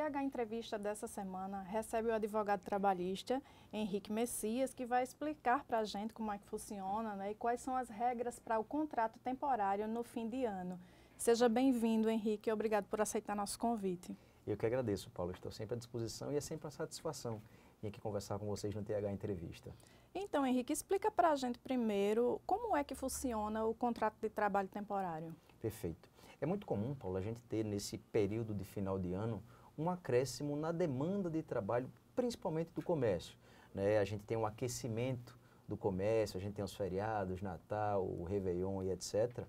TH Entrevista dessa semana recebe o advogado trabalhista Henrique Messias, que vai explicar para a gente como é que funciona né, e quais são as regras para o contrato temporário no fim de ano. Seja bem-vindo, Henrique, obrigado por aceitar nosso convite. Eu que agradeço, Paulo. Estou sempre à disposição e é sempre uma satisfação vir aqui conversar com vocês no TH Entrevista. Então, Henrique, explica para a gente primeiro como é que funciona o contrato de trabalho temporário. Perfeito. É muito comum, Paulo, a gente ter nesse período de final de ano um acréscimo na demanda de trabalho, principalmente do comércio. Né? A gente tem um aquecimento do comércio, a gente tem os feriados, Natal, o Réveillon e etc.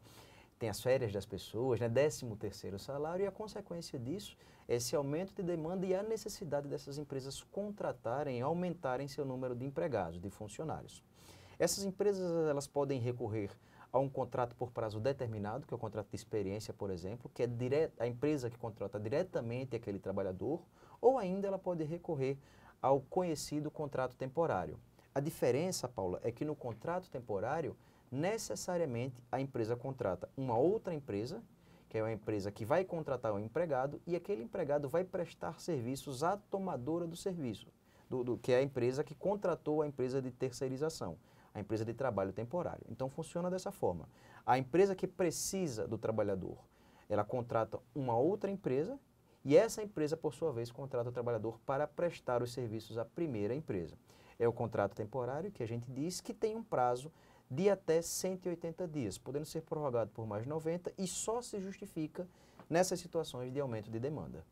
Tem as férias das pessoas, né? décimo terceiro salário e a consequência disso é esse aumento de demanda e a necessidade dessas empresas contratarem, aumentarem seu número de empregados, de funcionários. Essas empresas elas podem recorrer a um contrato por prazo determinado, que é o contrato de experiência, por exemplo, que é dire... a empresa que contrata diretamente aquele trabalhador, ou ainda ela pode recorrer ao conhecido contrato temporário. A diferença, Paula, é que no contrato temporário, necessariamente a empresa contrata uma outra empresa, que é uma empresa que vai contratar um empregado e aquele empregado vai prestar serviços à tomadora do serviço, do, do que é a empresa que contratou a empresa de terceirização a empresa de trabalho temporário. Então funciona dessa forma. A empresa que precisa do trabalhador, ela contrata uma outra empresa e essa empresa, por sua vez, contrata o trabalhador para prestar os serviços à primeira empresa. É o contrato temporário que a gente diz que tem um prazo de até 180 dias, podendo ser prorrogado por mais 90 e só se justifica nessas situações de aumento de demanda.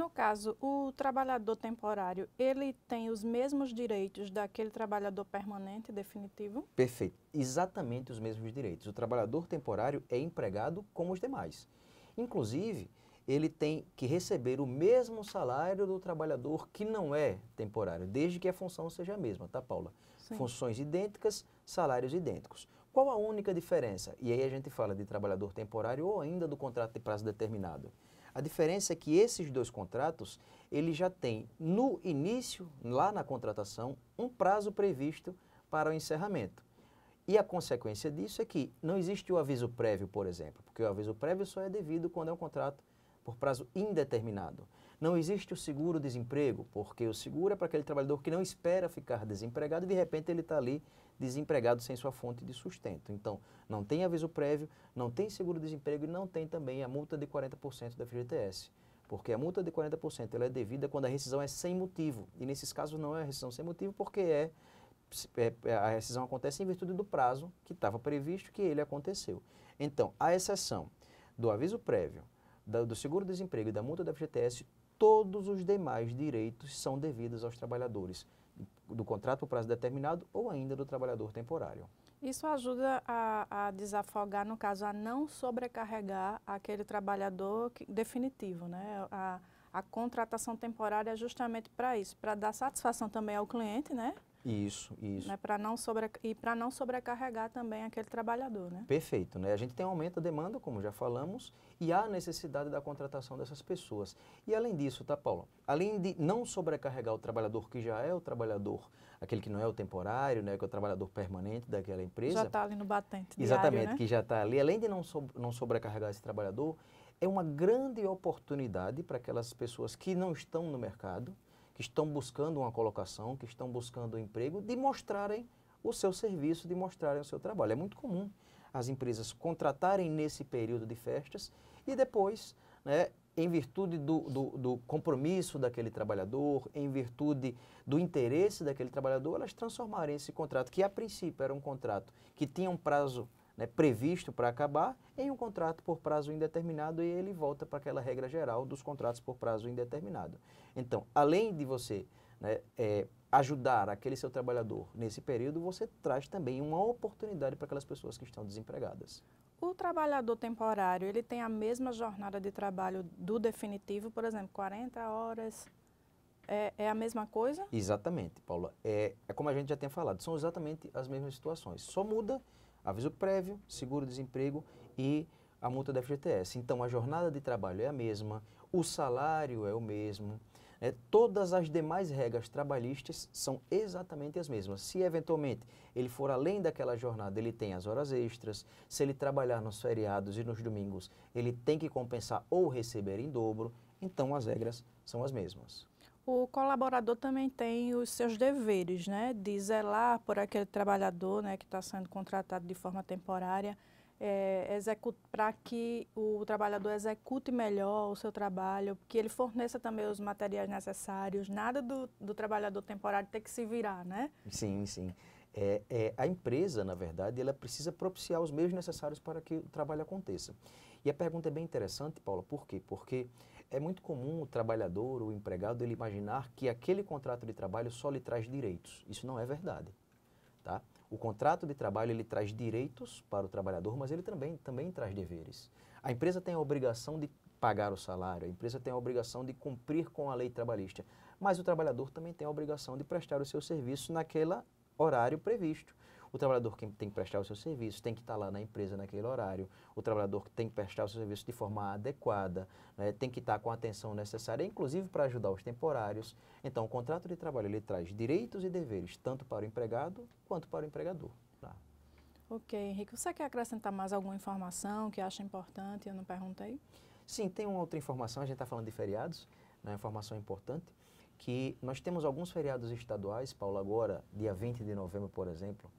No caso, o trabalhador temporário, ele tem os mesmos direitos daquele trabalhador permanente definitivo? Perfeito. Exatamente os mesmos direitos. O trabalhador temporário é empregado como os demais. Inclusive, ele tem que receber o mesmo salário do trabalhador que não é temporário, desde que a função seja a mesma, tá, Paula? Sim. Funções idênticas, salários idênticos. Qual a única diferença? E aí a gente fala de trabalhador temporário ou ainda do contrato de prazo determinado. A diferença é que esses dois contratos, ele já tem no início, lá na contratação, um prazo previsto para o encerramento. E a consequência disso é que não existe o aviso prévio, por exemplo, porque o aviso prévio só é devido quando é um contrato por prazo indeterminado. Não existe o seguro-desemprego, porque o seguro é para aquele trabalhador que não espera ficar desempregado e de repente ele está ali desempregado sem sua fonte de sustento. Então, não tem aviso prévio, não tem seguro-desemprego e não tem também a multa de 40% da FGTS. Porque a multa de 40% ela é devida quando a rescisão é sem motivo. E nesses casos não é a rescisão sem motivo, porque é, é, é a rescisão acontece em virtude do prazo que estava previsto que ele aconteceu. Então, a exceção do aviso prévio, da, do seguro-desemprego e da multa da FGTS, todos os demais direitos são devidos aos trabalhadores do contrato por prazo determinado ou ainda do trabalhador temporário. Isso ajuda a, a, desafogar, no caso, a não sobrecarregar aquele trabalhador que, definitivo, né? A, a contratação temporária é justamente para isso, para dar satisfação também ao cliente, né? Isso, isso. Né, para não sobre, e para não sobrecarregar também aquele trabalhador, né? Perfeito, né? A gente tem um aumento da demanda, como já falamos, e há necessidade da contratação dessas pessoas. E além disso, tá, Paulo? Além de não sobrecarregar o trabalhador que já é o trabalhador, aquele que não é o temporário, né, que é o trabalhador permanente daquela empresa. Já está ali no batente. Diário, exatamente, né? que já está ali. Além de não, so, não sobrecarregar esse trabalhador, é uma grande oportunidade para aquelas pessoas que não estão no mercado que estão buscando uma colocação, que estão buscando um emprego, de mostrarem o seu serviço, de mostrarem o seu trabalho. É muito comum as empresas contratarem nesse período de festas e depois, né, em virtude do, do, do compromisso daquele trabalhador, em virtude do interesse daquele trabalhador, elas transformarem esse contrato, que a princípio era um contrato que tinha um prazo né, previsto para acabar em um contrato por prazo indeterminado e ele volta para aquela regra geral dos contratos por prazo indeterminado. Então, além de você né, é, ajudar aquele seu trabalhador nesse período, você traz também uma oportunidade para aquelas pessoas que estão desempregadas. O trabalhador temporário, ele tem a mesma jornada de trabalho do definitivo, por exemplo, 40 horas, é, é, a mesma coisa? Exatamente, Paula. É, é como a gente já tem falado, são exatamente as mesmas situações. Só muda Aviso prévio, seguro-desemprego e a multa da FGTS. Então, a jornada de trabalho é a mesma, o salário é o mesmo, né? todas as demais regras trabalhistas são exatamente as mesmas. Se, eventualmente, ele for além daquela jornada, ele tem as horas extras, se ele trabalhar nos feriados e nos domingos, ele tem que compensar ou receber em dobro, então as regras são as mesmas o colaborador também tem os seus deveres, né, de zelar por aquele trabalhador, né, que está sendo contratado de forma temporária, é, eh, para que o trabalhador execute melhor o seu trabalho, que ele forneça também os materiais necessários, nada do, do trabalhador temporário ter que se virar, né? Sim, sim. É, é, a empresa, na verdade, ela precisa propiciar os meios necessários para que o trabalho aconteça. E a pergunta é bem interessante, Paula, por quê? Porque é muito comum o trabalhador, o empregado, ele imaginar que aquele contrato de trabalho só lhe traz direitos. Isso não é verdade. Tá? O contrato de trabalho ele traz direitos para o trabalhador, mas ele também, também traz deveres. A empresa tem a obrigação de pagar o salário, a empresa tem a obrigação de cumprir com a lei trabalhista, mas o trabalhador também tem a obrigação de prestar o seu serviço naquele horário previsto. O trabalhador que tem que prestar o seu serviço tem que estar lá na empresa naquele horário. O trabalhador que tem que prestar o seu serviço de forma adequada, né, tem que estar com a atenção necessária, inclusive para ajudar os temporários. Então, o contrato de trabalho ele traz direitos e deveres tanto para o empregado quanto para o empregador. Tá? Ok, Henrique, você quer acrescentar mais alguma informação que acha importante? Eu não perguntei. Sim, tem uma outra informação. A gente está falando de feriados, né, informação importante que nós temos alguns feriados estaduais, Paulo, agora, dia 20 de novembro, por exemplo,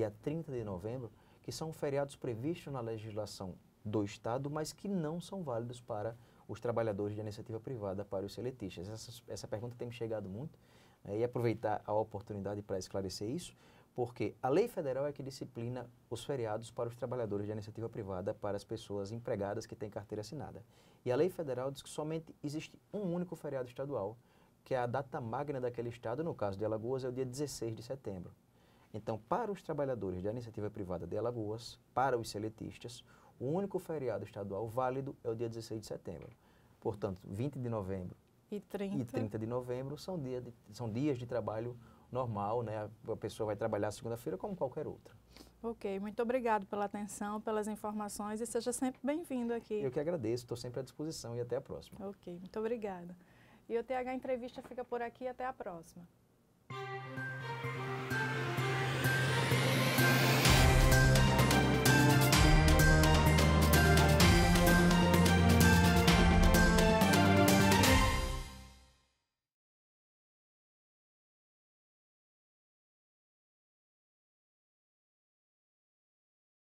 e a 30 de novembro, que são feriados previstos na legislação do Estado, mas que não são válidos para os trabalhadores de iniciativa privada, para os seletistas. Essa, essa pergunta tem me chegado muito né, e aproveitar a oportunidade para esclarecer isso, porque a lei federal é que disciplina os feriados para os trabalhadores de iniciativa privada, para as pessoas empregadas que têm carteira assinada. E a lei federal diz que somente existe um único feriado estadual, que é a data magna daquele estado, no caso de Alagoas é o dia 16 de setembro. Então, para os trabalhadores da iniciativa privada de Alagoas, para os seletistas, o único feriado estadual válido é o dia 16 de setembro. Portanto, 20 de novembro e 30, e 30 de novembro são, dia de, são dias de trabalho normal, né? A pessoa vai trabalhar segunda-feira como qualquer outra. Ok, muito obrigado pela atenção, pelas informações e seja sempre bem-vindo aqui. Eu que agradeço, estou sempre à disposição e até a próxima. Ok, muito obrigada. E o TH Entrevista fica por aqui, até a próxima.